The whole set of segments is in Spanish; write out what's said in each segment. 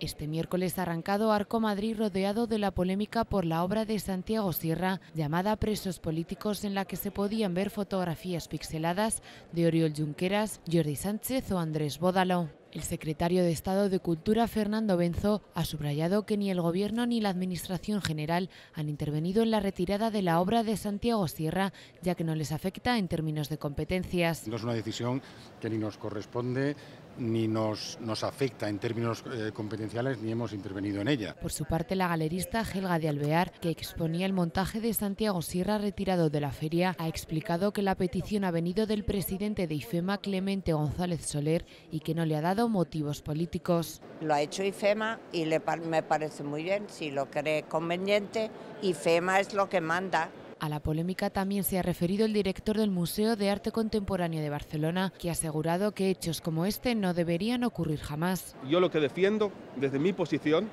Este miércoles ha arrancado Arco Madrid rodeado de la polémica por la obra de Santiago Sierra llamada Presos Políticos en la que se podían ver fotografías pixeladas de Oriol Junqueras, Jordi Sánchez o Andrés Bódalo. El secretario de Estado de Cultura, Fernando Benzo, ha subrayado que ni el Gobierno ni la Administración General han intervenido en la retirada de la obra de Santiago Sierra, ya que no les afecta en términos de competencias. No es una decisión que ni nos corresponde ni nos, nos afecta en términos eh, competenciales ni hemos intervenido en ella. Por su parte, la galerista Helga de Alvear, que exponía el montaje de Santiago Sierra retirado de la feria, ha explicado que la petición ha venido del presidente de IFEMA, Clemente González Soler, y que no le ha dado motivos políticos. Lo ha hecho IFEMA y me parece muy bien, si lo cree conveniente, IFEMA es lo que manda. A la polémica también se ha referido el director del Museo de Arte Contemporáneo de Barcelona, que ha asegurado que hechos como este no deberían ocurrir jamás. Yo lo que defiendo desde mi posición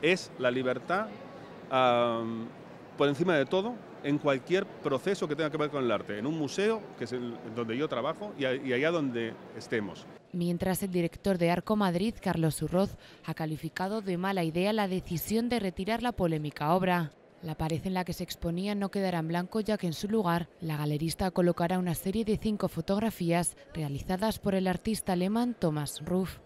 es la libertad por encima de todo en cualquier proceso que tenga que ver con el arte, en un museo, que es el, donde yo trabajo, y, y allá donde estemos mientras el director de Arco Madrid, Carlos Urroz, ha calificado de mala idea la decisión de retirar la polémica obra. La pared en la que se exponía no quedará en blanco ya que en su lugar la galerista colocará una serie de cinco fotografías realizadas por el artista alemán Thomas Ruff.